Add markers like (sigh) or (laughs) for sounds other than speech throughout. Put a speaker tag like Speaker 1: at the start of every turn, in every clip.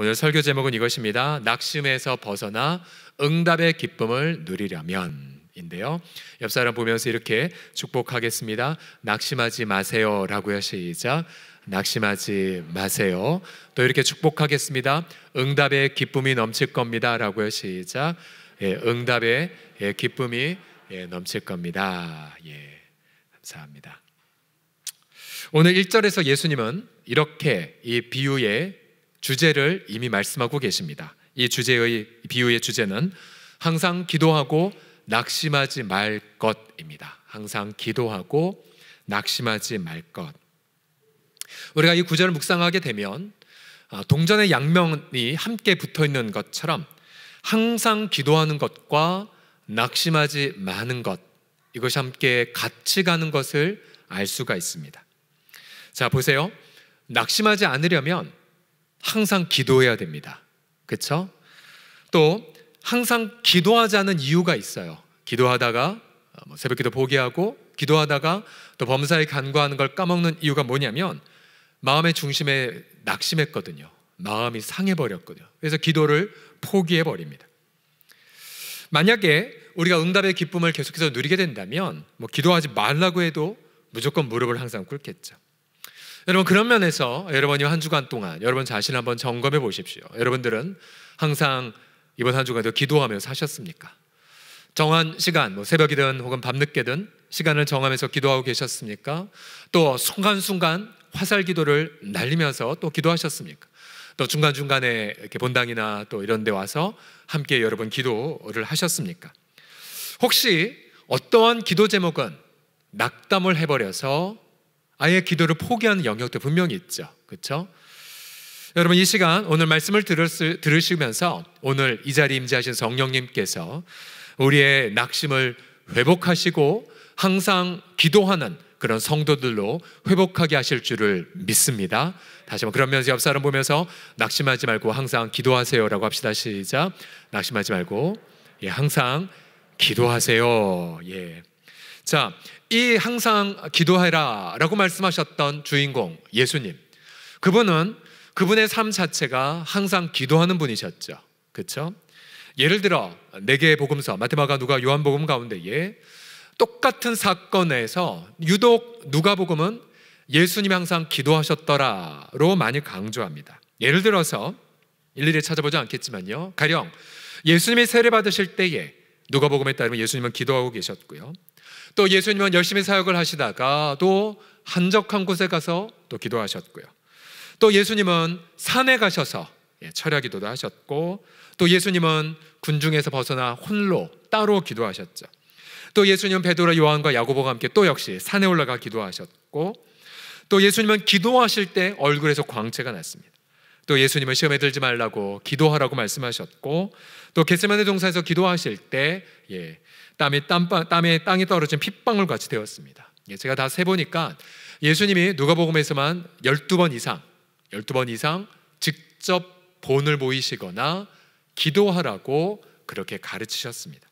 Speaker 1: 오늘 설교 제목은 이것입니다. 낙심에서 벗어나 응답의 기쁨을 누리려면. 인데요. 옆 사람 보면서 이렇게 축복하겠습니다. 낙심하지 마세요라고요. 시작. 낙심하지 마세요. 또 이렇게 축복하겠습니다. 응답의 기쁨이 넘칠 겁니다라고요. 시작. 예, 응답의 예, 기쁨이 예, 넘칠 겁니다. 예. 감사합니다. 오늘 1절에서 예수님은 이렇게 이 비유의 주제를 이미 말씀하고 계십니다. 이 주제의 비유의 주제는 항상 기도하고 낙심하지 말 것입니다. 항상 기도하고 낙심하지 말 것. 우리가 이 구절을 묵상하게 되면 어, 동전의 양면이 함께 붙어 있는 것처럼 항상 기도하는 것과 낙심하지 마는 것 이것이 함께 같이 가는 것을 알 수가 있습니다. 자 보세요. 낙심하지 않으려면 항상 기도해야 됩니다. 그렇죠? 또 항상 기도하지 않은 이유가 있어요. 기도하다가 어, 뭐 새벽기도 포기하고 기도하다가 또 범사에 간과하는 걸 까먹는 이유가 뭐냐면 마음의 중심에 낙심했거든요. 마음이 상해버렸거든요. 그래서 기도를 포기해버립니다. 만약에 우리가 응답의 기쁨을 계속해서 누리게 된다면 뭐 기도하지 말라고 해도 무조건 무릎을 항상 꿇겠죠. 여러분 그런 면에서 여러분이 한 주간 동안 여러분 자신 한번 점검해 보십시오. 여러분들은 항상 이번 한 주간도 기도하며 사셨습니까? 정한 시간, 뭐 새벽이든 혹은 밤늦게든 시간을 정하면서 기도하고 계셨습니까? 또 순간순간 화살 기도를 날리면서 또 기도하셨습니까? 또 중간중간에 이렇게 본당이나 또 이런 데 와서 함께 여러분 기도를 하셨습니까? 혹시 어떠한 기도 제목은 낙담을 해버려서 아예 기도를 포기하는 영역도 분명히 있죠. 그렇죠? 여러분 이 시간 오늘 말씀을 들었을, 들으시면서 오늘 이 자리 임재하신 성령님께서 우리의 낙심을 회복하시고 항상 기도하는 그런 성도들로 회복하게 하실 줄을 믿습니다. 다시 한번 그러면서 옆 사람 보면서 낙심하지 말고 항상 기도하세요라고 합시다. 시작. 낙심하지 말고 예, 항상 기도하세요. 예. 자, 이 항상 기도해라 라고 말씀하셨던 주인공 예수님. 그분은 그분의 삶 자체가 항상 기도하는 분이셨죠. 그렇죠? 예를 들어 네 개의 복음서 마테마가 누가 요한복음 가운데에 똑같은 사건에서 유독 누가복음은 예수님이 항상 기도하셨더라로 많이 강조합니다. 예를 들어서 일일이 찾아보지 않겠지만요. 가령 예수님이 세례 받으실 때에 누가복음에 따르면 예수님은 기도하고 계셨고요. 또 예수님은 열심히 사역을 하시다가 또 한적한 곳에 가서 또 기도하셨고요. 또 예수님은 산에 가셔서 예, 철야 기도도 하셨고 또 예수님은 군중에서 벗어나 홀로 따로 기도하셨죠. 또 예수님은 베드로 요한과 야고보가 함께 또 역시 산에 올라가 기도하셨고 또 예수님은 기도하실 때 얼굴에서 광채가 났습니다. 또 예수님은 시험에 들지 말라고 기도하라고 말씀하셨고 또 겟세마네 동산에서 기도하실 때 예, 땀에 땀방, 땀에 땅에 떨어진 핏방울 같이 되었습니다. 예, 제가 다 세보니까 예수님이 누가복음에서만 12번 이상, 12번 이상 직접 본을 보이시거나 기도하라고 그렇게 가르치셨습니다.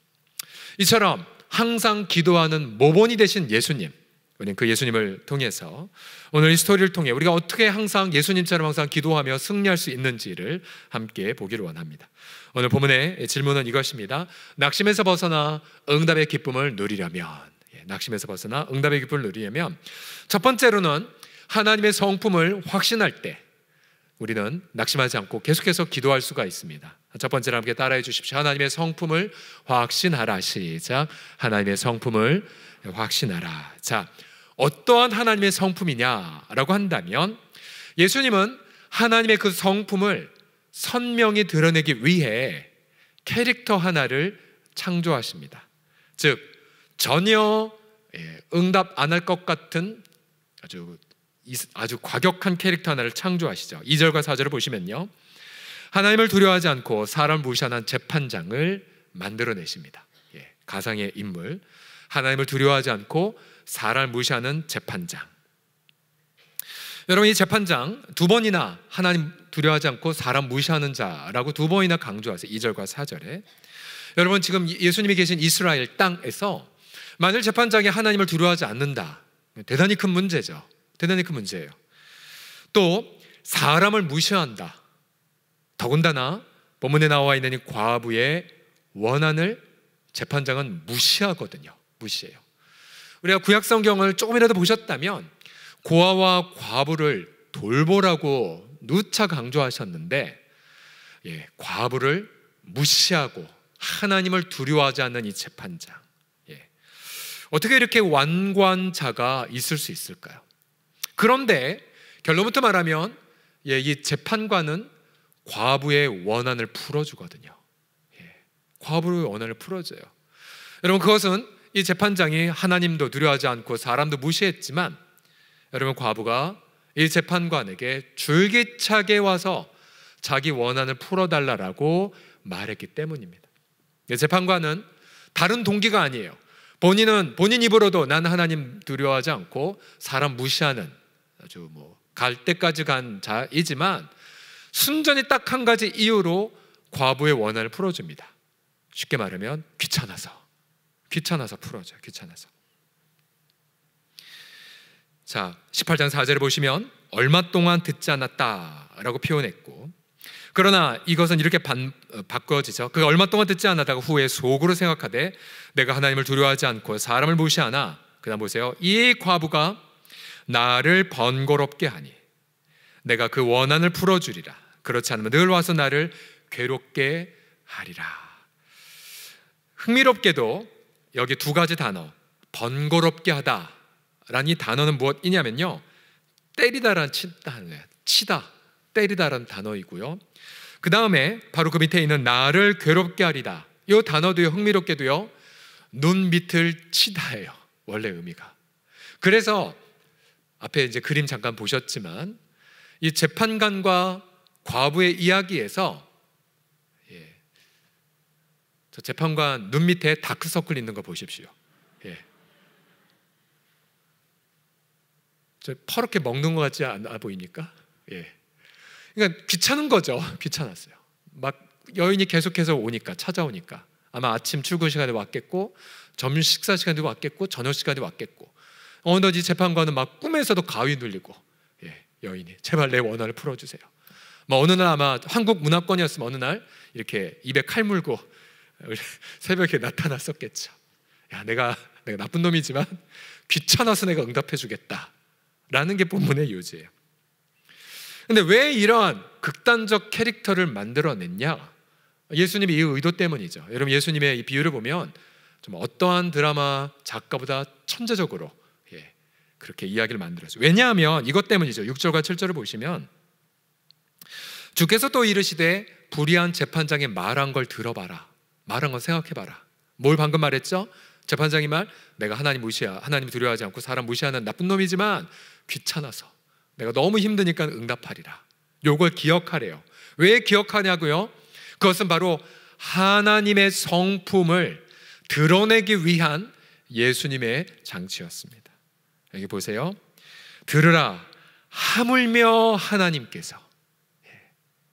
Speaker 1: 이처럼 항상 기도하는 모본이 되신 예수님, 우리는 그 예수님을 통해서 오늘 이 스토리를 통해 우리가 어떻게 항상 예수님처럼 항상 기도하며 승리할 수 있는지를 함께 보기를 원합니다. 오늘 본문의 질문은 이것입니다. 낙심에서 벗어나 응답의 기쁨을 누리려면 예, 낙심에서 벗어나 응답의 기쁨을 누리려면 첫 번째로는 하나님의 성품을 확신할 때 우리는 낙심하지 않고 계속해서 기도할 수가 있습니다. 첫 번째로 함께 따라해 주십시오. 하나님의 성품을 확신하라 시작. 하나님의 성품을 확신하라. 자, 어떠한 하나님의 성품이냐라고 한다면 예수님은 하나님의 그 성품을 선명히 드러내기 위해 캐릭터 하나를 창조하십니다. 즉, 전혀 예, 응답 안 할 것 같은 아주 아주 과격한 캐릭터 하나를 창조하시죠. 2절과 4절을 보시면요. 하나님을 두려워하지 않고 사람 무시하는 재판장을 만들어내십니다. 예, 가상의 인물. 하나님을 두려워하지 않고 사라를 무시하는 재판장. 여러분 이 재판장 두 번이나 하나님 두려워하지 않고 사람 무시하는 자라고 두 번이나 강조하세요. 2절과 4절에. 여러분 지금 예수님이 계신 이스라엘 땅에서 만일 재판장이 하나님을 두려워하지 않는다. 대단히 큰 문제죠. 대단히 큰 문제예요. 또 사람을 무시한다. 더군다나 본문에 나와 있는 이 과부의 원한을 재판장은 무시하거든요. 무시해요. 우리가 구약 성경을 조금이라도 보셨다면 고아와 과부를 돌보라고 누차 강조하셨는데 예, 과부를 무시하고 하나님을 두려워하지 않는 이 재판장. 예, 어떻게 이렇게 완관자가 있을 수 있을까요? 그런데 결론부터 말하면 예, 이 재판관은 과부의 원한을 풀어주거든요. 예, 과부의 원한을 풀어줘요. 여러분 그것은 이 재판장이 하나님도 두려워하지 않고 사람도 무시했지만 여러분 과부가 이 재판관에게 줄기차게 와서 자기 원한을 풀어달라라고 말했기 때문입니다. 재판관은 다른 동기가 아니에요. 본인은 본인 입으로도 난 하나님 두려워하지 않고 사람 무시하는 아주 뭐갈 때까지 간 자이지만 순전히 딱 한 가지 이유로 과부의 원한을 풀어줍니다. 쉽게 말하면 귀찮아서 귀찮아서 풀어줘요. 귀찮아서. 자, 18장 4절을 보시면 얼마 동안 듣지 않았다라고 표현했고 그러나 이것은 이렇게 반, 어, 바꿔지죠. 그 얼마 동안 듣지 않았다가 후에 속으로 생각하되 내가 하나님을 두려워하지 않고 사람을 무시하나 그다음 보세요. 이 과부가 나를 번거롭게 하니 내가 그 원한을 풀어 주리라. 그렇지 않으면 늘 와서 나를 괴롭게 하리라. 흥미롭게도 여기 두 가지 단어 번거롭게 하다라는 이 단어는 무엇이냐면요 때리다란 단어예 아, 네. 치다 때리다란 단어이고요 그 다음에 바로 그 밑에 있는 나를 괴롭게 하리다 이단어도 흥미롭게도요 눈 밑을 치다예요 원래 의미가 그래서 앞에 이제 그림 잠깐 보셨지만 이 재판관과 과부의 이야기에서 저 재판관 눈 밑에 다크서클 있는 거 보십시오. 예. 저 퍼렇게 먹는 것 같지 않아 보이니까. 예. 그러니까 귀찮은 거죠. (laughs) 귀찮았어요. 막 여인이 계속해서 오니까 찾아오니까 아마 아침 출근 시간에 왔겠고 점심 식사 시간에 왔겠고 저녁 시간에 왔겠고 어느덧 이 재판관은 막 꿈에서도 가위 눌리고 예, 여인이 제발 내 원한을 풀어주세요. 뭐 어느 날 아마 한국 문화권이었으면 어느 날 이렇게 입에 칼 물고 (laughs) 새벽에 나타났었겠죠. 야, 내가 내가 나쁜 놈이지만 귀찮아서 내가 응답해 주겠다. 라는 게 본문의 요지예요. 근데 왜 이러한 극단적 캐릭터를 만들어냈냐? 예수님의 이 의도 때문이죠. 여러분 예수님의 이 비유를 보면 좀 어떠한 드라마 작가보다 천재적으로 예, 그렇게 이야기를 만들었죠. 왜냐하면 이것 때문이죠. 6절과 7절을 보시면 주께서 또 이르시되 불의한 재판장의 말한 걸 들어봐라. 말한 건 생각해봐라. 뭘 방금 말했죠? 재판장이 말, 내가 하나님 무시야, 하나님 두려워하지 않고 사람 무시하는 나쁜 놈이지만 귀찮아서 내가 너무 힘드니까 응답하리라. 요걸 기억하래요. 왜 기억하냐고요? 그것은 바로 하나님의 성품을 드러내기 위한 예수님의 장치였습니다. 여기 보세요. 들으라. 하물며 하나님께서. 예,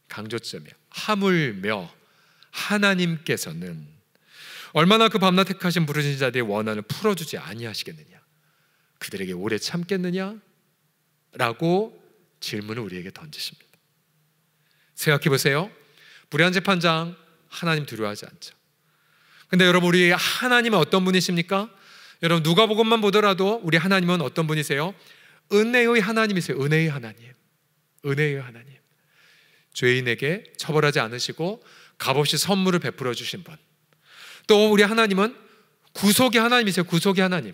Speaker 1: 강조점이야. 하물며. 하나님께서는 얼마나 그 밤낮 택하신 부르신 자들의 원한을 풀어주지 아니하시겠느냐? 그들에게 오래 참겠느냐? 라고 질문을 우리에게 던지십니다. 생각해 보세요. 불의한 재판장 하나님 두려워하지 않죠. 근데 여러분 우리 하나님은 어떤 분이십니까? 여러분 누가보음만 보더라도 우리 하나님은 어떤 분이세요? 은혜의 하나님이세요. 은혜의 하나님. 은혜의 하나님. 죄인에게 처벌하지 않으시고 값없이 선물을 베풀어 주신 분. 또 우리 하나님은 구속의 하나님이세요. 구속의 하나님.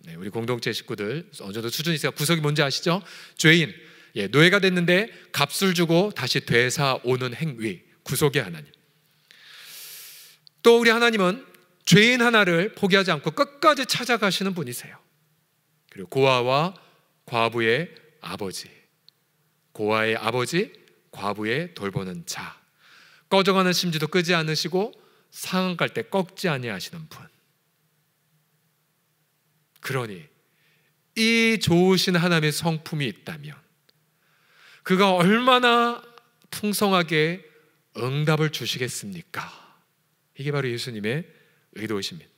Speaker 1: 네, 우리 공동체 식구들 어느 정도 수준이 있어요. 구속이 뭔지 아시죠? 죄인, 예, 노예가 됐는데 값을 주고 다시 되사오는 행위, 구속의 하나님. 또 우리 하나님은 죄인 하나를 포기하지 않고 끝까지 찾아가시는 분이세요. 그리고 고아와 과부의 아버지, 고아의 아버지, 과부의 돌보는 자. 꺼져가는 심지도 끄지 않으시고 상한갈 때 꺾지 아니하시는 분. 그러니 이 좋으신 하나님의 성품이 있다면 그가 얼마나 풍성하게 응답을 주시겠습니까? 이게 바로 예수님의 의도이십니다.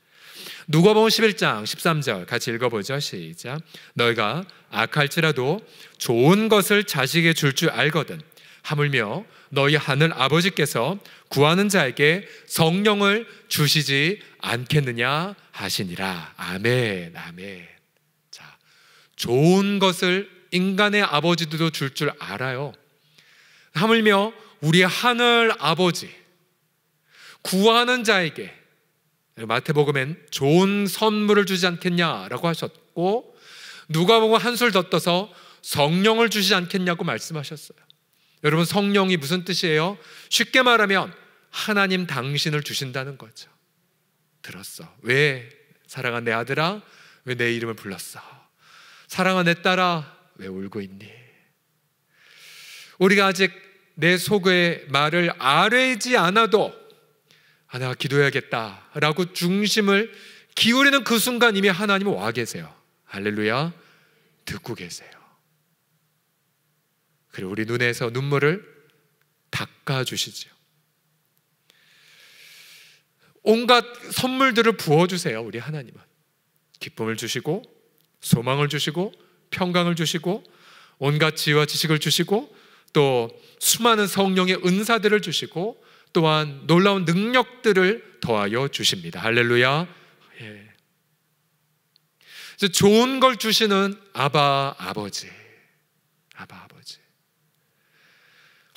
Speaker 1: 누가복음 11장 13절 같이 읽어보죠. 시작. 너희가 악할지라도 좋은 것을 자식에게 줄 줄 알거든 하물며 너희 하늘 아버지께서 구하는 자에게 성령을 주시지 않겠느냐 하시니라. 아멘, 아멘. 자, 좋은 것을 인간의 아버지들도 줄줄 줄 알아요. 하물며 우리 하늘 아버지, 구하는 자에게 마태복음엔 좋은 선물을 주지 않겠냐라고 하셨고, 누가복음 한술 더 떠서 성령을 주시지 않겠냐고 말씀하셨어요. 여러분 성령이 무슨 뜻이에요? 쉽게 말하면 하나님 당신을 주신다는 거죠. 들었어. 왜 사랑한 내 아들아? 왜 내 이름을 불렀어? 사랑한 내 딸아? 왜 울고 있니? 우리가 아직 내 속의 말을 아뢰지 않아도 아 내가 기도해야겠다라고 중심을 기울이는 그 순간 이미 하나님은 와 계세요. 할렐루야. 듣고 계세요. 그리고 우리 눈에서 눈물을 닦아주시지요. 온갖 선물들을 부어주세요, 우리 하나님은. 기쁨을 주시고, 소망을 주시고, 평강을 주시고, 온갖 지혜와 지식을 주시고, 또 수많은 성령의 은사들을 주시고, 또한 놀라운 능력들을 더하여 주십니다. 할렐루야. 예. 좋은 걸 주시는 아바 아버지. 아바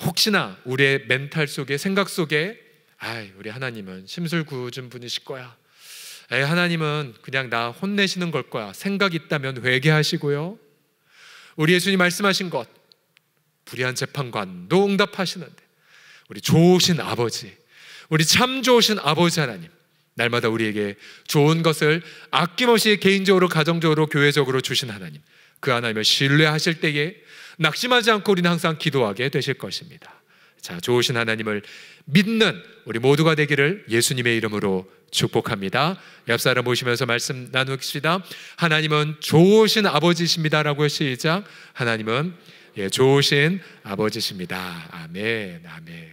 Speaker 1: 혹시나 우리의 멘탈 속에 생각 속에 아 우리 하나님은 심술궂은 분이실 거야. 에 하나님은 그냥 나 혼내시는 걸 거야. 생각 있다면 회개하시고요. 우리 예수님 말씀하신 것 불의한 재판관도 응답하시는데 우리 좋으신 아버지, 우리 참 좋으신 아버지 하나님 날마다 우리에게 좋은 것을 아낌없이 개인적으로 가정적으로 교회적으로 주신 하나님 그 하나님을 신뢰하실 때에 낙심하지 않고 우리는 항상 기도하게 되실 것입니다. 자, 좋으신 하나님을 믿는 우리 모두가 되기를 예수님의 이름으로 축복합니다. 옆사람 보시면서 말씀 나누시다. 하나님은 좋으신 아버지십니다라고 시작. 하나님은 예, 좋으신 아버지십니다. 아멘, 아멘.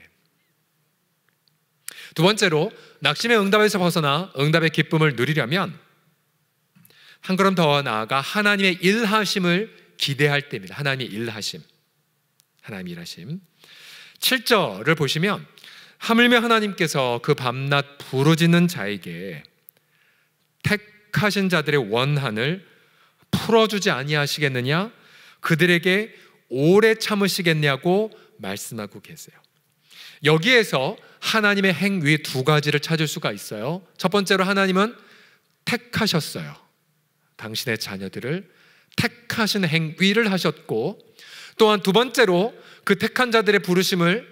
Speaker 1: 두 번째로 낙심의 응답에서 벗어나 응답의 기쁨을 누리려면 한 걸음 더 나아가 하나님의 일하심을 기대할 때입니다. 하나님 일하심. 하나님 일하심. 7절을 보시면 하물며 하나님께서 그 밤낮 부르짖는 자에게 택하신 자들의 원한을 풀어주지 아니하시겠느냐? 그들에게 오래 참으시겠냐고 말씀하고 계세요. 여기에서 하나님의 행위 두 가지를 찾을 수가 있어요. 첫 번째로 하나님은 택하셨어요. 당신의 자녀들을 택하신 행위를 하셨고 또한 두 번째로 그 택한 자들의 부르심을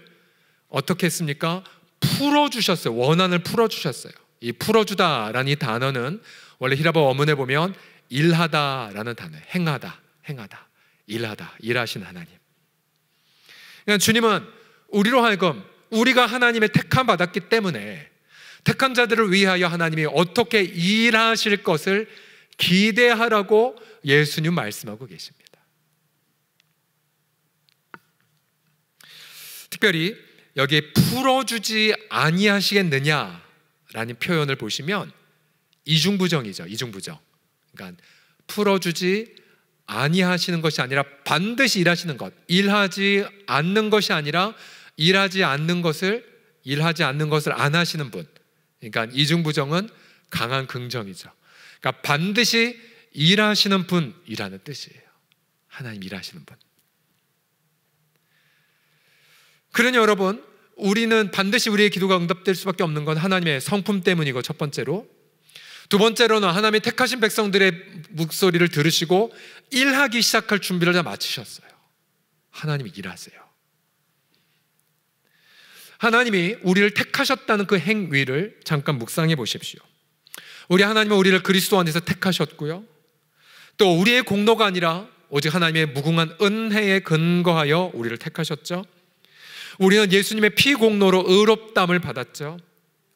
Speaker 1: 어떻게 했습니까? 풀어주셨어요. 원한을 풀어주셨어요. 이 풀어주다라는 이 단어는 원래 히라바 원문에 보면 일하다라는 단어, 행하다, 행하다, 일하다, 일하신 하나님. 그러 그러니까 주님은 우리로 하여금 우리가 하나님의 택함 받았기 때문에 택한 자들을 위하여 하나님이 어떻게 일하실 것을 기대하라고 예수님 말씀하고 계십니다. 특별히 여기에 풀어주지 아니하시겠느냐라는 표현을 보시면 이중부정이죠. 이중부정. 그러니까 풀어주지 아니하시는 것이 아니라 반드시 일하시는 것. 일하지 않는 것이 아니라 일하지 않는 것을 일하지 않는 것을 안 하시는 분. 그러니까 이중부정은 강한 긍정이죠. 그러니까 반드시 일하시는 분이라는 뜻이에요. 하나님 일하시는 분. 그러니 여러분, 우리는 반드시 우리의 기도가 응답될 수밖에 없는 건 하나님의 성품 때문이고 첫 번째로 두 번째로는 하나님이 택하신 백성들의 목소리를 들으시고 일하기 시작할 준비를 다 마치셨어요. 하나님이 일하세요. 하나님이 우리를 택하셨다는 그 행위를 잠깐 묵상해 보십시오. 우리 하나님은 우리를 그리스도 안에서 택하셨고요. 또 우리의 공로가 아니라 오직 하나님의 무궁한 은혜에 근거하여 우리를 택하셨죠. 우리는 예수님의 피 공로로 의롭담을 받았죠.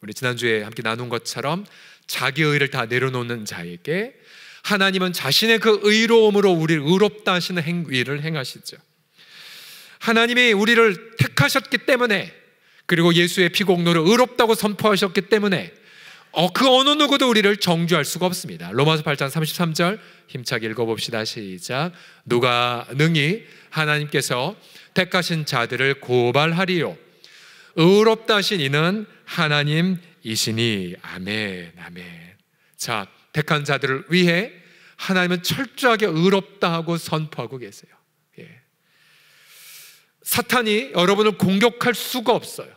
Speaker 1: 우리 지난주에 함께 나눈 것처럼 자기의 를다 내려놓는 자에게 하나님은 자신의 그 의로움으로 우리를 의롭다 하시는 행위를 행하시죠. 하나님이 우리를 택하셨기 때문에 그리고 예수의 피공로를 의롭다고 선포하셨기 때문에 어, 그 어느 누구도 우리를 정죄할 수가 없습니다. 로마서 8장 33절 힘차게 읽어봅시다. 시작. 누가 능히 하나님께서 택하신 자들을 고발하리요. 의롭다 신 이는 하나님이시니. 아멘, 아멘. 자, 택한 자들을 위해 하나님은 철저하게 의롭다 하고 선포하고 계세요. 예. 사탄이 여러분을 공격할 수가 없어요.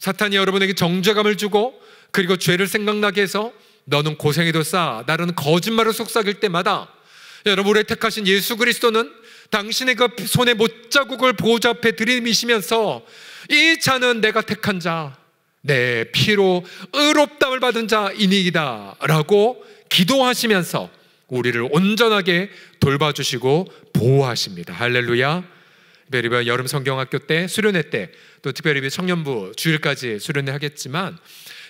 Speaker 1: 사탄이 여러분에게 정죄감을 주고 그리고 죄를 생각나게 해서 너는 고생해도 싸. 나는 거짓말을 속삭일 때마다 여러분 우리 택하신 예수 그리스도는 당신의 그 손에 못자국을 보호자 앞에 들이미시면서 이 자는 내가 택한 자, 내 피로 의롭담을 받은 자이니이다 라고 기도하시면서 우리를 온전하게 돌봐주시고 보호하십니다. 할렐루야. 베리바 뭐 여름 성경학교 때 수련회 때 또 특별히 뭐 청년부 주일까지 수련회 하겠지만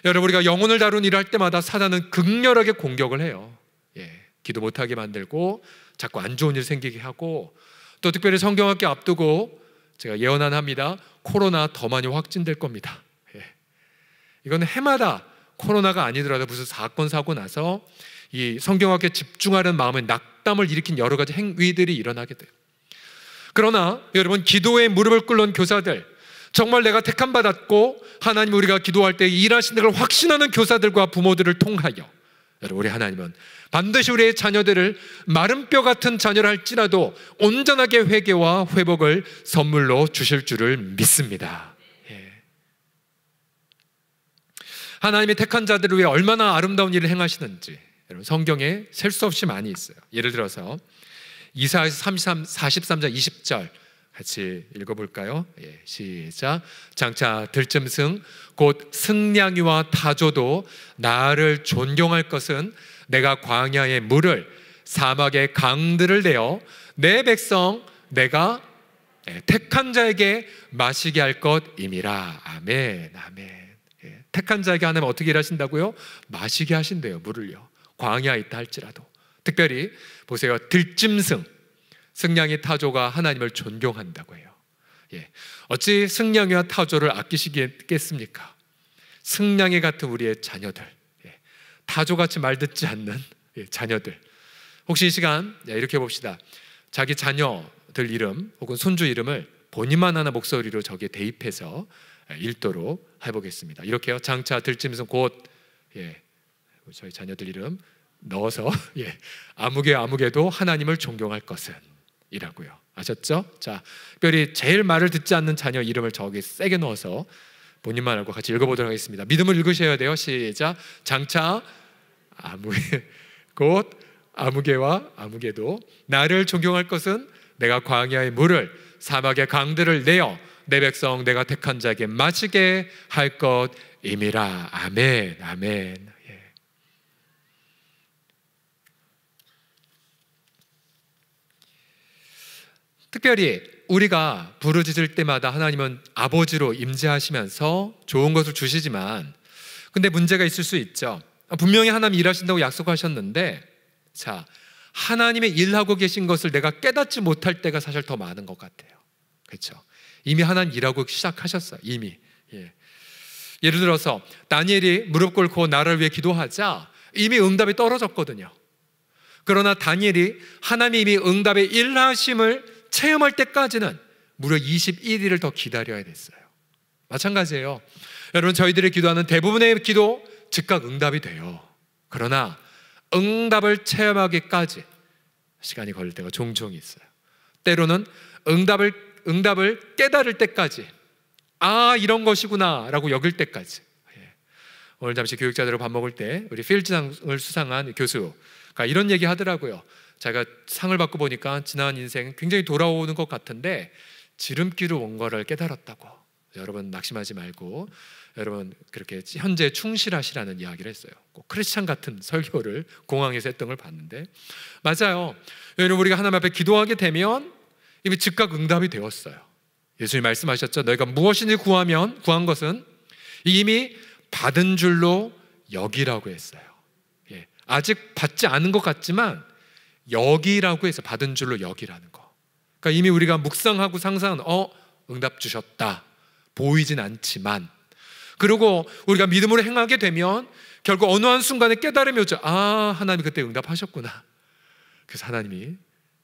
Speaker 1: 여러분 우리가 영혼을 다룬 일을 할 때마다 사단은 극렬하게 공격을 해요. 예, 기도 못하게 만들고 자꾸 안 좋은 일 생기게 하고 또 특별히 성경학교 앞두고 제가 예언 안 합니다. 코로나 더 많이 확진될 겁니다. 예, 이건 해마다 코로나가 아니더라도 무슨 사건 사고 나서 이 성경학교에 집중하는 마음에 낙담을 일으킨 여러 가지 행위들이 일어나게 돼요. 그러나 여러분 기도에 무릎을 꿇는 교사들 정말 내가 택함 받았고 하나님 우리가 기도할 때 일하시는 걸 확신하는 교사들과 부모들을 통하여 여러분 우리 하나님은 반드시 우리의 자녀들을 마른 뼈 같은 자녀를 할지라도 온전하게 회개와 회복을 선물로 주실 줄을 믿습니다. 예. 하나님의 택한 자들을 위해 얼마나 아름다운 일을 행하시는지 여러분 성경에 셀 수 없이 많이 있어요. 예를 들어서 이사에 43, 43장 20절 같이 읽어볼까요? 예, 시작. 장차 들쯤승 곧 승냥이와 타조도 나를 존경할 것은 내가 광야의 물을 사막의 강들을 내어 내 백성 내가 예, 택한 자에게 마시게 할 것임이라. 아멘, 아멘. 예, 택한 자에게 하나님 어떻게 일하신다고요? 마시게 하신대요, 물을요. 광야 있다 할지라도. 특별히 보세요, 들짐승. 승냥이 타조가 하나님을 존경한다고 해요. 예. 어찌 승냥이와 타조를 아끼시겠습니까? 승냥이 같은 우리의 자녀들, 예. 타조같이 말 듣지 않는 예. 자녀들. 혹시 이 시간 예, 이렇게 봅시다. 자기 자녀들 이름 혹은 손주 이름을 본인만 하나 목소리로 저기에 대입해서 예, 읽도록 해보겠습니다. 이렇게요. 장차 들쯤에서 곧 예, 저희 자녀들 이름 넣어서 (laughs) 아무개 아무개도 하나님을 존경할 것은 이라고요. 아셨죠? 자, 특별히 제일 말을 듣지 않는 자녀 이름을 저기 세게 넣어서 본인만 알고 같이 읽어보도록 하겠습니다. 믿음을 읽으셔야 돼요. 시작. 장차 아무개 (laughs) 곧 아무개와 아무개도 나를 존경할 것은 내가 광야의 물을 사막의 강들을 내어 내 백성 내가 택한 자에게 마시게 할 것임이라. 아멘. 아멘. 특별히 우리가 부르짖을 때마다 하나님은 아버지로 임재하시면서 좋은 것을 주시지만 근데 문제가 있을 수 있죠. 분명히 하나님 일하신다고 약속하셨는데 자, 하나님의 일하고 계신 것을 내가 깨닫지 못할 때가 사실 더 많은 것 같아요. 그렇죠? 이미 하나님 일하고 시작하셨어요. 이미. 예. 예를 들어서 다니엘이 무릎 꿇고 나를 위해 기도하자 이미 응답이 떨어졌거든요. 그러나 다니엘이 하나님이 응답의 일하심을 체험할 때까지는 무려 21일을 더 기다려야 됐어요. 마찬가지예요. 여러분, 저희들이 기도하는 대부분의 기도 즉각 응답이 돼요. 그러나 응답을 체험하기까지 시간이 걸릴 때가 종종 있어요. 때로는 응답을, 응답을 깨달을 때까지, 아, 이런 것이구나, 라고 여길 때까지. 예. 오늘 잠시 교육자들하고 밥 먹을 때 우리 필지상을 수상한 교수가 이런 얘기 하더라고요. 제가 상을 받고 보니까 지난 인생 굉장히 돌아오는 것 같은데 지름길로 온 거를 깨달았다고 여러분 낙심하지 말고 여러분 그렇게 현재 충실하시라는 이야기를 했어요. 꼭 크리스찬 같은 설교를 공항에서 했던 걸 봤는데 맞아요. 여러분 우리가 하나님 앞에 기도하게 되면 이미 즉각 응답이 되었어요. 예수님 말씀하셨죠. 너희가 무엇인지 구하면 구한 것은 이미 받은 줄로 여기라고 했어요. 예. 아직 받지 않은 것 같지만 여기라고 해서 받은 줄로 여기라는 거. 그러니까 이미 우리가 묵상하고 상상은 어 응답 주셨다 보이진 않지만 그리고 우리가 믿음으로 행하게 되면 결국 어느 한 순간에 깨달음이 오죠. 아 하나님 그때 응답하셨구나. 그래서 하나님이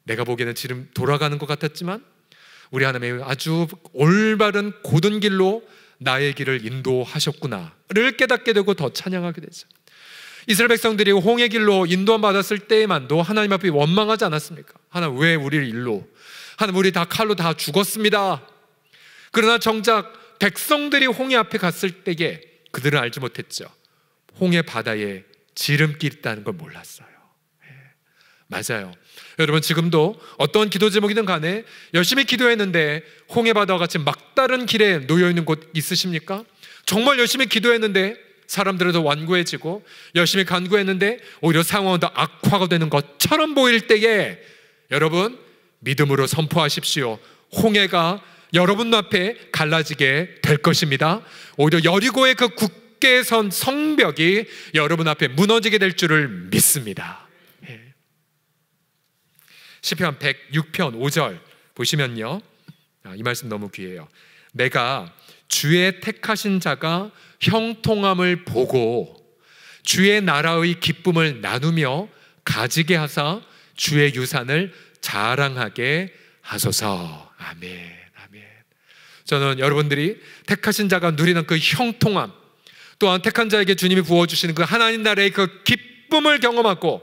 Speaker 1: 내가 보기에는 지금 돌아가는 것 같았지만 우리 하나님의 아주 올바른 고든 길로 나의 길을 인도하셨구나를 깨닫게 되고 더 찬양하게 되죠. 이스라엘 백성들이 홍해 길로 인도받았을 때만도 하나님 앞에 원망하지 않았습니까? 하나님 왜 우리를 일로? 하나님 우리 다 칼로 다 죽었습니다. 그러나 정작 백성들이 홍해 앞에 갔을 때에 그들은 알지 못했죠. 홍해 바다에 지름길 있다는 걸 몰랐어요. 예. 맞아요. 여러분 지금도 어떤 기도 제목이든 간에 열심히 기도했는데 홍해 바다와 같이 막다른 길에 놓여 있는 곳 있으십니까? 정말 열심히 기도했는데 사람들은 더 완고해지고 열심히 간구했는데 오히려 상황은 더 악화가 되는 것처럼 보일 때에 여러분 믿음으로 선포하십시오. 홍해가 여러분 앞에 갈라지게 될 것입니다. 오히려 여리고의 그 굳게 선 성벽이 여러분 앞에 무너지게 될 줄을 믿습니다. 1 0편 106편 5절 보시면요. 아, 이 말씀 너무 귀해요. 내가 주의 택하신 자가 형통함을 보고 주의 나라의 기쁨을 나누며 가지게 하사 주의 유산을 자랑하게 하소서. 아멘. 아멘. 저는 여러분들이 택하신 자가 누리는 그 형통함 또한 택한 자에게 주님이 부어 주시는 그 하나님 나라의 그 기쁨을 경험하고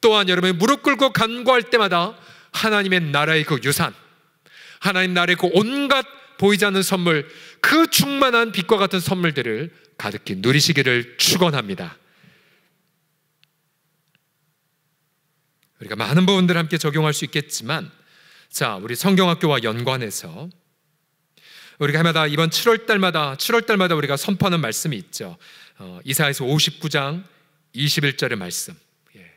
Speaker 1: 또한 여러분이 무릎 꿇고 간구할 때마다 하나님의 나라의 그 유산 하나님 나라의 그 온갖 보이지 않는 선물 그 충만한 빛과 같은 선물들을 가득히 누리시기를 축원합니다. 우리가 많은 부분들 함께 적용할 수 있겠지만 자, 우리 성경학교와 연관해서 우리가 해마다 이번 7월 달마다 7월 달마다 우리가 선포하는 말씀이 있죠. 어, 이사야서 59장 21절의 말씀. 예.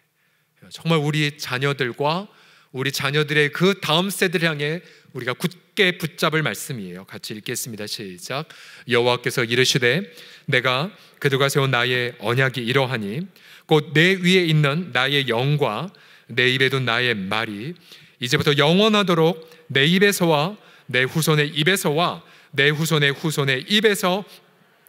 Speaker 1: 정말 우리 자녀들과 우리 자녀들의 그 다음 세대를 향해 우리가 굳, 굳게 붙잡을 말씀이에요. 같이 읽겠습니다. 시작. 여호와께서 이르시되 내가 그들과 세운 나의 언약이 이러하니 곧 내 위에 있는 나의 영과 내 입에 둔 나의 말이 이제부터 영원하도록 내 입에서와 내 후손의 입에서와 내 후손의 후손의 입에서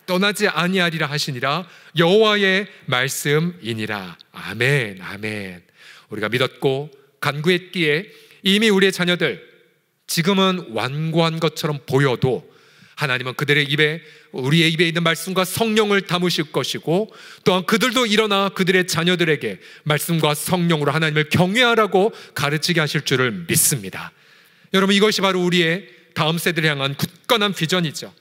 Speaker 1: 떠나지 아니하리라 하시니라 여호와의 말씀이니라 아멘 아멘 우리가 믿었고 간구했기에 이미 우리의 자녀들 지금은 완고한 것처럼 보여도 하나님은 그들의 입에 우리의 입에 있는 말씀과 성령을 담으실 것이고 또한 그들도 일어나 그들의 자녀들에게 말씀과 성령으로 하나님을 경외하라고 가르치게 하실 줄을 믿습니다. 여러분 이것이 바로 우리의 다음 세대를 향한 굳건한 비전이죠.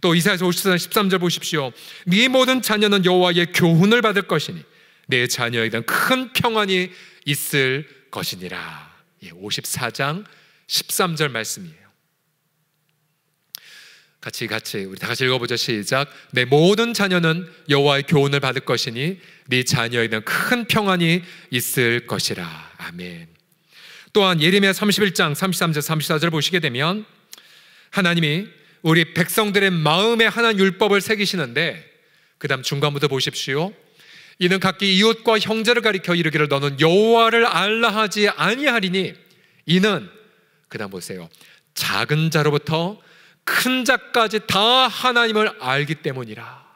Speaker 1: 또 이사야서 5 3절 보십시오. 네 모든 자녀는 여호와의 교훈을 받을 것이니 내 자녀에 대한 큰 평안이 있을 것이니라. 54장 예, 13절 말씀이에요. 같이 같이 우리 다 같이 읽어보죠. 시작. 내 모든 자녀는 여호와의 교훈을 받을 것이니 네 자녀에는 큰 평안이 있을 것이라. 아멘. 또한 예레미야 31장 33절 34절 보시게 되면 하나님이 우리 백성들의 마음에 하나님 율법을 새기시는데 그다음 중간부터 보십시오. 이는 각기 이웃과 형제를 가리켜 이르기를 너는 여호와를 알라 하지 아니하리니 이는 그 다음 보세요. 작은 자로부터 큰 자까지 다 하나님을 알기 때문이라.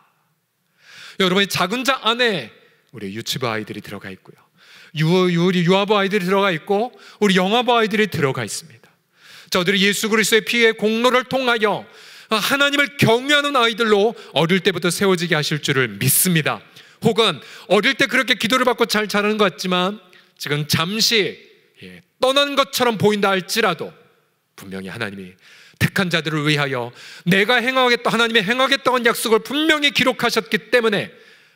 Speaker 1: 여러분이 작은 자 안에 우리 유치부 아이들이 들어가 있고요. 유, 우 유아부 아이들이 들어가 있고 우리 영아부 아이들이 들어가 있습니다. 저들이 예수 그리스의 피의 공로를 통하여 하나님을 경외하는 아이들로 어릴 때부터 세워지게 하실 줄을 믿습니다. 혹은 어릴 때 그렇게 기도를 받고 잘 자라는 것 같지만 지금 잠시 예, 떠난 것처럼 보인다 할지라도 분명히 하나님이 택한 자들을 위하여 내가 행하겠다 하나님의 행하겠다고 한 약속을 분명히 기록하셨기 때문에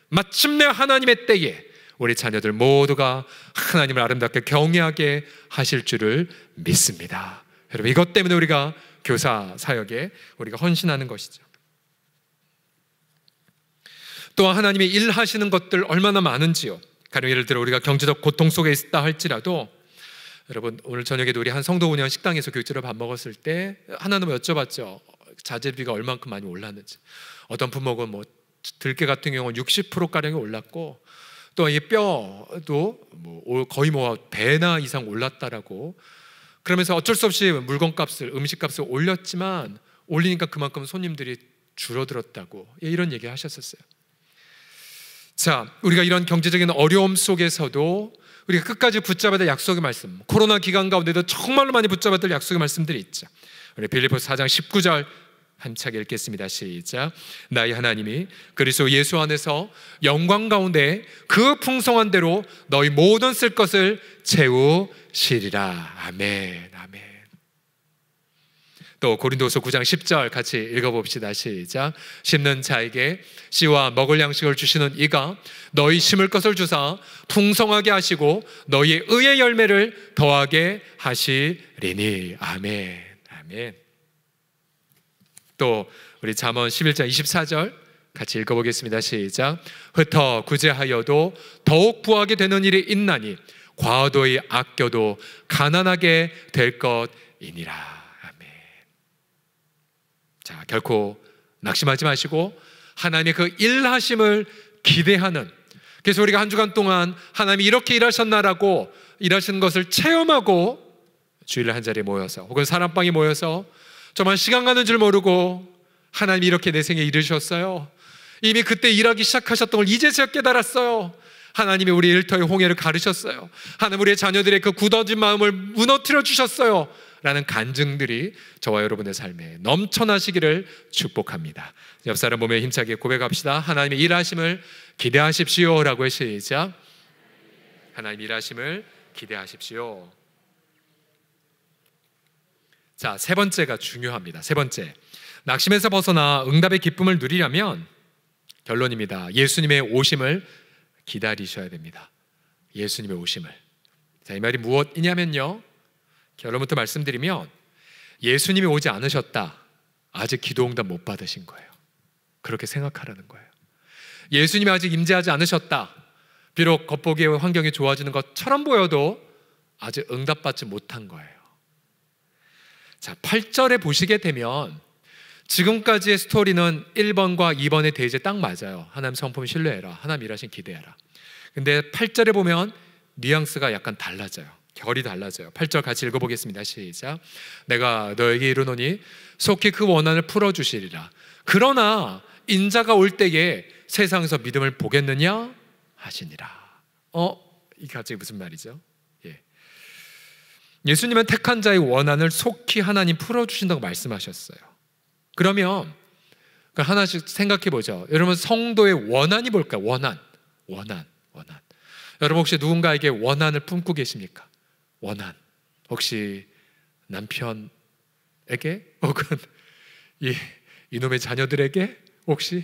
Speaker 1: 마침내 하나님의 때에 우리 자녀들 모두가 하나님을 아름답게 경외하게 하실 줄을 믿습니다. 여러분 이것 때문에 우리가 교사 사역에 우리가 헌신하는 것이죠. 또한 하나님이 일하시는 것들 얼마나 많은지요. 가령 예를 들어 우리가 경제적 고통 속에 있다 할지라도 여러분 오늘 저녁에도 우리 한 성도 운영 식당에서 교육제로 밥 먹었을 때 하나는 여쭤봤죠. 자재비가 얼만큼 많이 올랐는지. 어떤 품목은 뭐 들깨 같은 경우는 60% 가량이 올랐고 또이 뼈도 뭐 거의 뭐 배나 이상 올랐다라고 그러면서 어쩔 수 없이 물건값을 음식값을 올렸지만 올리니까 그만큼 손님들이 줄어들었다고 예, 이런 얘기 하셨었어요. 자, 우리가 이런 경제적인 어려움 속에서도 우리가 끝까지 붙잡아야 될 약속의 말씀. 코로나 기간 가운데도 정말로 많이 붙잡아야 될 약속의 말씀들이 있죠. 우리 빌리포 4장 19절 한차게 읽겠습니다. 시작. 나의 하나님이 그리스도 예수 안에서 영광 가운데 그 풍성한 대로 너희 모든 쓸 것을 채우시리라. 아멘. 아멘. 또 고린도서 9장 10절 같이 읽어봅시다. 시작. 심는 자에게 씨와 먹을 양식을 주시는 이가 너희 심을 것을 주사 풍성하게 하시고 너희의 의의 열매를 더하게 하시리니. 아멘. 아멘. 또 우리 잠언 11장 24절 같이 읽어보겠습니다. 시작. 흩어 구제하여도 더욱 부하게 되는 일이 있나니 과도히 아껴도 가난하게 될 것이니라. 자, 결코 낙심하지 마시고 하나님의 그 일하심을 기대하는 그래서 우리가 한 주간 동안 하나님이 이렇게 일하셨나라고 일하신 것을 체험하고 주일 한 자리에 모여서 혹은 사람방에 모여서 정말 시간 가는 줄 모르고 하나님이 이렇게 내 생에 이르셨어요. 이미 그때 일하기 시작하셨던 걸 이제서야 깨달았어요. 하나님이 우리 일터의 홍해를 가르셨어요. 하나님 우리의 자녀들의 그 굳어진 마음을 무너뜨려 주셨어요. 라는 간증들이 저와 여러분의 삶에 넘쳐나시기를 축복합니다. 옆 사람 몸에 힘차게 고백합시다. 하나님의 일하심을 기대하십시오. 라고 시작. 하나님 일하심을 기대하십시오. 자, 세 번째가 중요합니다. 세 번째. 낙심에서 벗어나 응답의 기쁨을 누리려면 결론입니다. 예수님의 오심을 기다리셔야 됩니다. 예수님의 오심을. 자, 이 말이 무엇이냐면요. 결론부터 말씀드리면 예수님이 오지 않으셨다. 아직 기도응답 못 받으신 거예요. 그렇게 생각하라는 거예요. 예수님이 아직 임재하지 않으셨다. 비록 겉보기의 환경이 좋아지는 것처럼 보여도 아직 응답받지 못한 거예요. 자, 8절에 보시게 되면 지금까지의 스토리는 1번과 2번의 대제 딱 맞아요. 하나님 성품 신뢰해라. 하나님 일하신 기대해라. 근데 8절에 보면 뉘앙스가 약간 달라져요. 결이 달라져요. 8절 같이 읽어보겠습니다. 시작. 내가 너에게 이르노니 속히 그 원한을 풀어주시리라. 그러나 인자가 올 때에 세상에서 믿음을 보겠느냐 하시니라. 어, 이 갑자기 무슨 말이죠? 예. 예수님은 택한 자의 원한을 속히 하나님 풀어주신다고 말씀하셨어요. 그러면 그 하나씩 생각해 보죠. 여러분 성도의 원한이 뭘까? 원한, 원한, 원한. 여러분 혹시 누군가에게 원한을 품고 계십니까? 원한 혹시 남편에게 혹은 이 이놈의 자녀들에게 혹시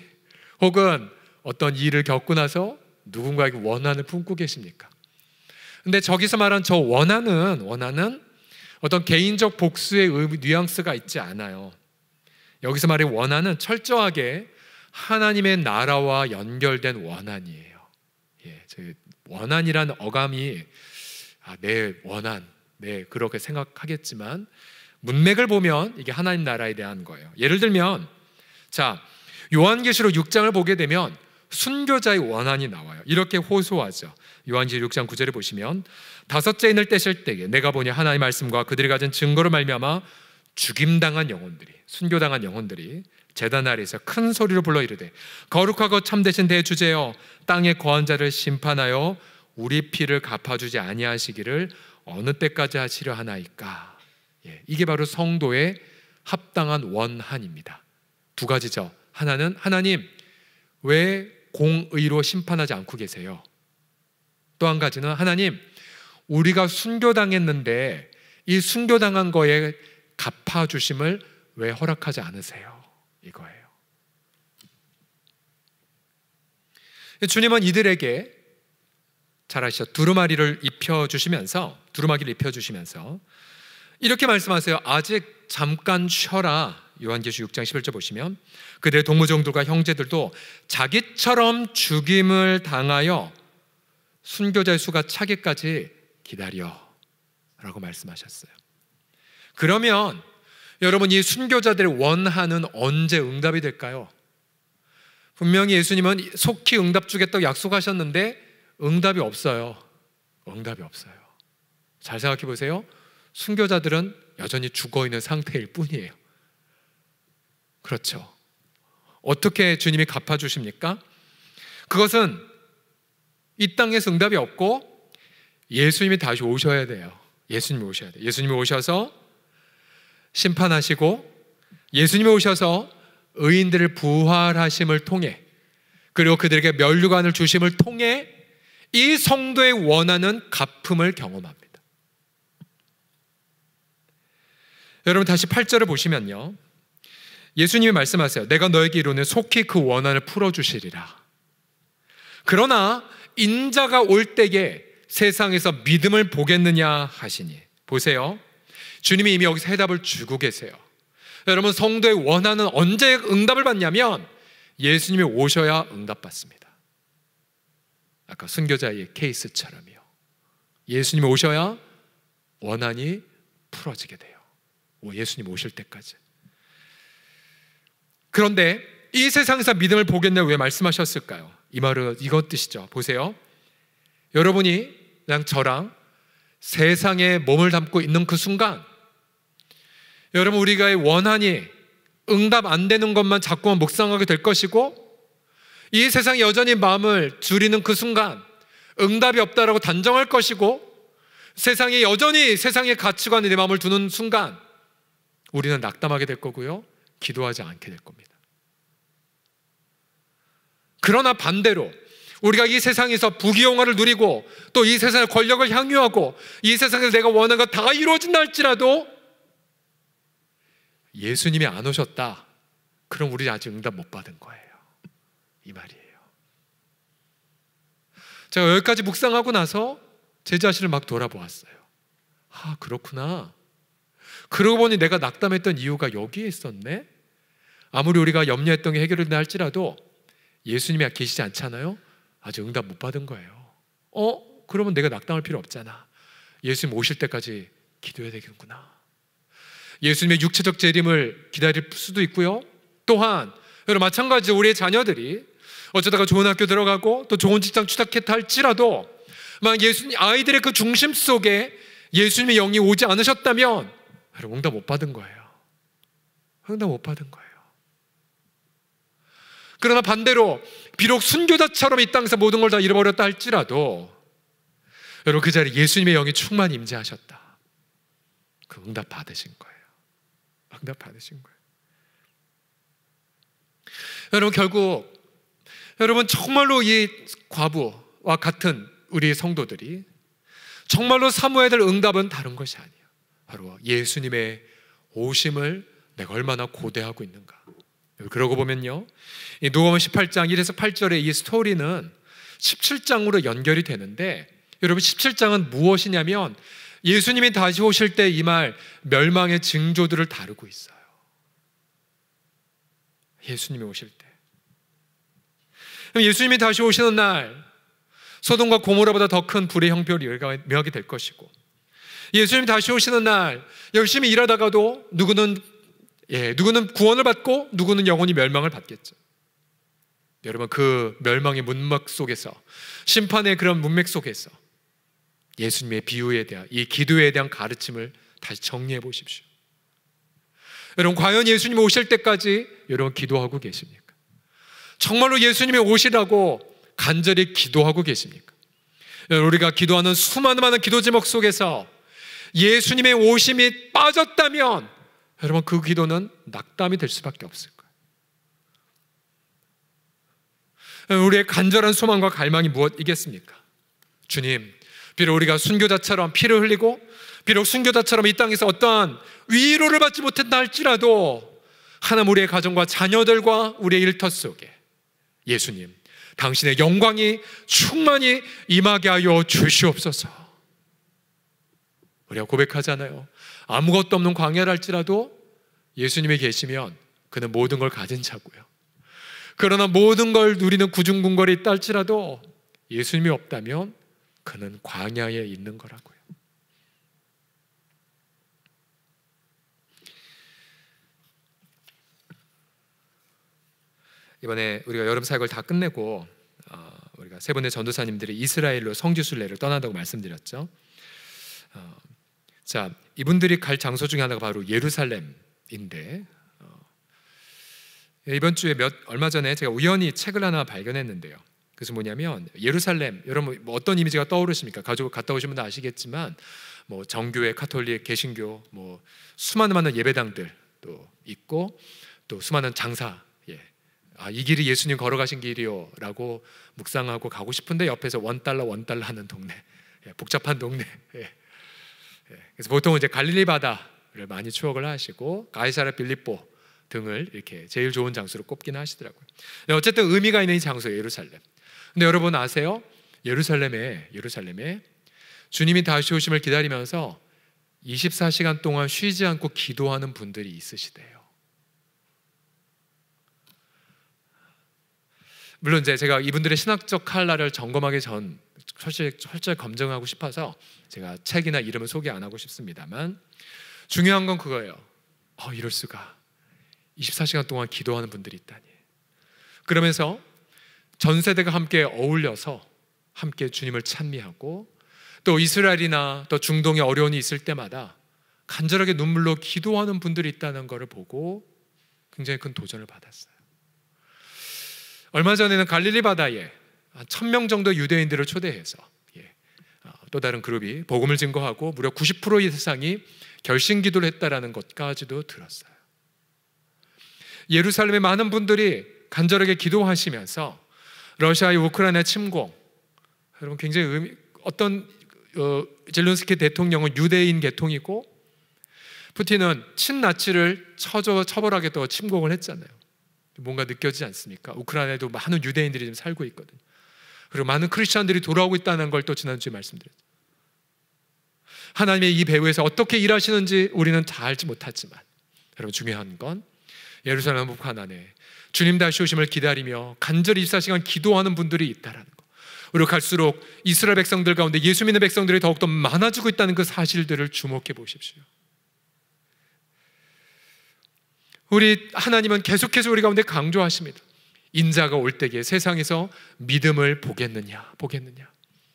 Speaker 1: 혹은 어떤 일을 겪고 나서 누군가에게 원한을 품고 계십니까? 근데 저기서 말한 저 원한은 원한은 어떤 개인적 복수의 뉘앙스가 있지 않아요. 여기서 말해 원한은 철저하게 하나님의 나라와 연결된 원한이에요. 예, 원한이란 어감이 아, 내 원한, 네, 그렇게 생각하겠지만 문맥을 보면 이게 하나님 나라에 대한 거예요. 예를 들면 자, 요한계시록 6장을 보게 되면 순교자의 원한이 나와요. 이렇게 호소하죠. 요한계시록 6장 9절에 보시면 다섯째 인을 떼실 때에 내가 보니 하나님의 말씀과 그들이 가진 증거로 말미암아 죽임당한 영혼들이 순교당한 영혼들이 재단 아래에서 큰 소리로 불러 이르되 거룩하고 참되신 대주제여 땅의 거한자를 심판하여 우리 피를 갚아주지 아니하시기를 어느 때까지 하시려 하나이까? 예, 이게 바로 성도의 합당한 원한입니다. 두 가지죠. 하나는 하나님 왜 공의로 심판하지 않고 계세요? 또 한 가지는 하나님 우리가 순교당했는데 이 순교당한 거에 갚아주심을 왜 허락하지 않으세요? 이거예요. 주님은 이들에게 잘아셨죠 두루마리를 입혀주시면서, 두루마기를 입혀주시면서, 이렇게 말씀하세요. 아직 잠깐 쉬어라. 요한계시 6장 11절 보시면, 그대 동무종들과 형제들도 자기처럼 죽임을 당하여 순교자의 수가 차기까지 기다려. 라고 말씀하셨어요. 그러면 여러분 이 순교자들의 원하는 언제 응답이 될까요? 분명히 예수님은 속히 응답 주겠다고 약속하셨는데 응답이 없어요. 응답이 없어요. 잘 생각해 보세요. 순교자들은 여전히 죽어 있는 상태일 뿐이에요. 그렇죠. 어떻게 주님이 갚아 주십니까? 그것은 이 땅에서 응답이 없고 예수님이 다시 오셔야 돼요. 예수님이 오셔야 돼요. 예수님이 오셔서 심판하시고 예수님이 오셔서 의인들을 부활하심을 통해 그리고 그들에게 멸류관을 주심을 통해 이 성도의 원하는 갚음을 경험합니다. 여러분 다시 8절을 보시면요. 예수님이 말씀하세요. 내가 너에게 이루는 속히 그 원한을 풀어주시리라. 그러나 인자가 올 때에 세상에서 믿음을 보겠느냐 하시니 보세요. 주님이 이미 여기서 해답을 주고 계세요. 여러분 성도의 원하는 언제 응답을 받냐면 예수님이 오셔야 응답받습니다. 아까 순교자의 케이스처럼요. 예수님 오셔야 원한이 풀어지게 돼요. 예수님 오실 때까지. 그런데 이 세상에서 믿음을 보겠냐 왜 말씀하셨을까요? 이 말은 이것 뜻이죠. 보세요. 여러분이 그냥 저랑 세상에 몸을 담고 있는 그 순간 여러분 우리가의 원한이 응답 안 되는 것만 자꾸만 묵상하게 될 것이고 이 세상 여전히 마음을 줄이는 그 순간 응답이 없다라고 단정할 것이고 세상에 여전히 세상의 가치관에 내 마음을 두는 순간 우리는 낙담하게 될 거고요. 기도하지 않게 될 겁니다. 그러나 반대로 우리가 이 세상에서 부귀영화를 누리고 또 이 세상의 권력을 향유하고 이 세상에서 내가 원하는 것 다 이루어진다 할지라도 예수님이 안 오셨다. 그럼 우리 아직 응답 못 받은 거예요. 이 말이에요. 제가 여기까지 묵상하고 나서 제 자신을 막 돌아보았어요. 아, 그렇구나. 그러고 보니 내가 낙담했던 이유가 여기에 있었네. 아무리 우리가 염려했던 게 해결된다 할지라도 예수님이 계시지 않잖아요. 아직 응답 못 받은 거예요. 어? 그러면 내가 낙담할 필요 없잖아. 예수님 오실 때까지 기도해야 되겠구나. 예수님의 육체적 재림을 기다릴 수도 있고요. 또한 여러분 마찬가지로 우리의 자녀들이 어쩌다가 좋은 학교 들어가고 또 좋은 직장 추탁했다 할지라도 막 예수님 아이들의 그 중심 속에 예수님의 영이 오지 않으셨다면 응답 못 받은 거예요. 응답 못 받은 거예요. 그러나 반대로 비록 순교자처럼 이 땅에서 모든 걸 다 잃어버렸다 할지라도 여러분 그 자리에 예수님의 영이 충만히 임재하셨다. 그 응답 받으신 거예요. 응답 받으신 거예요. 여러분 결국 여러분 정말로 이 과부와 같은 우리 성도들이 정말로 사모해야 될 응답은 다른 것이 아니에요. 바로 예수님의 오심을 내가 얼마나 고대하고 있는가. 그러고 보면요. 이 누가복음 18장 1에서 8절의 이 스토리는 17장으로 연결이 되는데 여러분 17장은 무엇이냐면 예수님이 다시 오실 때 이 말 멸망의 징조들을 다루고 있어요. 예수님이 오실 때 그럼 예수님이 다시 오시는 날 소돔과 고모라보다 더 큰 불의 형별이 열하게 될 것이고 예수님이 다시 오시는 날 열심히 일하다가도 누구는 예, 누구는 구원을 받고 누구는 영원히 멸망을 받겠죠. 여러분 그 멸망의 문맥 속에서 심판의 그런 문맥 속에서 예수님의 비유에 대한 이 기도에 대한 가르침을 다시 정리해 보십시오. 여러분 과연 예수님 오실 때까지 여러분 기도하고 계십니까? 정말로 예수님이 오시라고 간절히 기도하고 계십니까? 우리가 기도하는 수많은 많은 기도 제목 속에서 예수님의 오심이 빠졌다면 여러분 그 기도는 낙담이 될 수밖에 없을 거예요. 우리의 간절한 소망과 갈망이 무엇이겠습니까? 주님, 비록 우리가 순교자처럼 피를 흘리고 비록 순교자처럼 이 땅에서 어떠한 위로를 받지 못했다 할지라도 하나님 우리의 가정과 자녀들과 우리의 일터 속에 예수님, 당신의 영광이 충만히 임하게 하여 주시옵소서. 우리가 고백하잖아요. 아무것도 없는 광야랄지라도 예수님이 계시면 그는 모든 걸 가진 자고요. 그러나 모든 걸 누리는 구중궁궐이 있다 할지라도 예수님이 없다면 그는 광야에 있는 거라고 이번에 우리가 여름 사역을 다 끝내고 어, 우리가 세 분의 전도사님들이 이스라엘로 성지 순례를 떠난다고 말씀드렸죠. 어, 자, 이분들이 갈 장소 중에 하나가 바로 예루살렘인데 어, 이번 주에 몇 얼마 전에 제가 우연히 책을 하나 발견했는데요. 그래서 뭐냐면 예루살렘 여러분 뭐 어떤 이미지가 떠오르십니까? 가족 갔다 오신 분들 아시겠지만 뭐 정교회, 카톨릭, 개신교 뭐 수많은 많은 예배당들 또 있고 또 수많은 장사 아, 이 길이 예수님 걸어가신 길이요. 라고 묵상하고 가고 싶은데 옆에서 원달러 원달러 하는 동네. 예, 복잡한 동네. 예. 예. 그래서 보통은 이제 갈릴리 바다를 많이 추억을 하시고 가이사라 빌립보 등을 이렇게 제일 좋은 장소로 꼽긴 하시더라고요. 네, 어쨌든 의미가 있는 이 장소 예루살렘. 근데 여러분 아세요? 예루살렘에 예루살렘에 주님이 다시 오심을 기다리면서 24시간 동안 쉬지 않고 기도하는 분들이 있으시대요. 물론 이제 제가 이분들의 신학적 칼날을 점검하기 전 철저히, 철저히 검증하고 싶어서 제가 책이나 이름을 소개 안 하고 싶습니다만 중요한 건 그거예요. 어, 이럴 수가. 24시간 동안 기도하는 분들이 있다니. 그러면서 전 세대가 함께 어울려서 함께 주님을 찬미하고 또 이스라엘이나 또 중동의 어려움이 있을 때마다 간절하게 눈물로 기도하는 분들이 있다는 것을 보고 굉장히 큰 도전을 받았어요. 얼마 전에는 갈릴리 바다에 한천명 정도 유대인들을 초대해서 예, 어, 또 다른 그룹이 복음을 증거하고 무려 90% 이상이 결신 기도를 했다라는 것까지도 들었어요. 예루살렘의 많은 분들이 간절하게 기도하시면서 러시아의 우크라이나 침공 여러분 굉장히 의미, 어떤 어, 젤론스키 대통령은 유대인 계통이고 푸틴은 친나치를 처벌하겠다고 침공을 했잖아요. 뭔가 느껴지지 않습니까? 우크라이나에도 많은 유대인들이 지금 살고 있거든요. 그리고 많은 크리스천들이 돌아오고 있다는 걸 또 지난주에 말씀드렸죠. 하나님의 이 배후에서 어떻게 일하시는지 우리는 다 알지 못하지만 여러분 중요한 건 예루살렘 북한 안에 주님 다시 오심을 기다리며 간절히 24시간 기도하는 분들이 있다라는 거. 우리 갈수록 이스라엘 백성들 가운데 예수 믿는 백성들이 더욱더 많아지고 있다는 그 사실들을 주목해 보십시오. 우리 하나님은 계속해서 우리 가운데 강조하십니다. 인자가 올 때에 세상에서 믿음을 보겠느냐, 보겠느냐.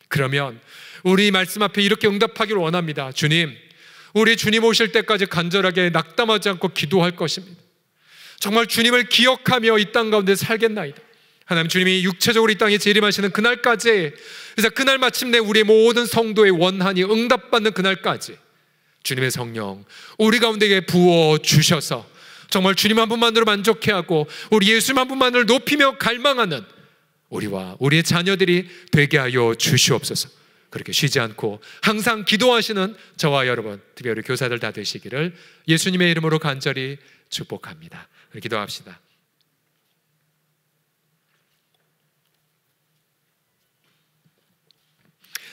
Speaker 1: 그러면 우리 말씀 앞에 이렇게 응답하기를 원합니다. 주님, 우리 주님 오실 때까지 간절하게 낙담하지 않고 기도할 것입니다. 정말 주님을 기억하며 이 땅 가운데 살겠나이다. 하나님 주님이 육체적으로 이 땅에 재림하시는 그날까지 그래서 그날 마침내 우리 모든 성도의 원한이 응답받는 그날까지 주님의 성령 우리 가운데에 부어 주셔서 정말 주님 한 분만으로 만족해하고 우리 예수님 한 분만을 높이며 갈망하는 우리와 우리의 자녀들이 되게 하여 주시옵소서. 그렇게 쉬지 않고 항상 기도하시는 저와 여러분, 특히 별 교사들 다 되시기를 예수님의 이름으로 간절히 축복합니다. 기도합시다.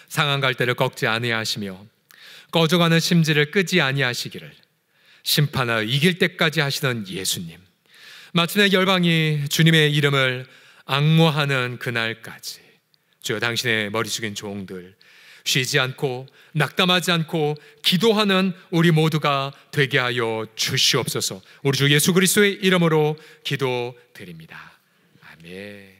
Speaker 1: 상한 갈대를 꺾지 아니하시며 꺼져가는 심지를 끄지 아니하시기를 심판하여 이길 때까지 하시던 예수님. 마침내 열방이 주님의 이름을 악모하는 그날까지 주여 당신의 머리 숙인 종들 쉬지 않고 낙담하지 않고 기도하는 우리 모두가 되게 하여 주시옵소서. 우리 주 예수 그리스도의 이름으로 기도드립니다. 아멘.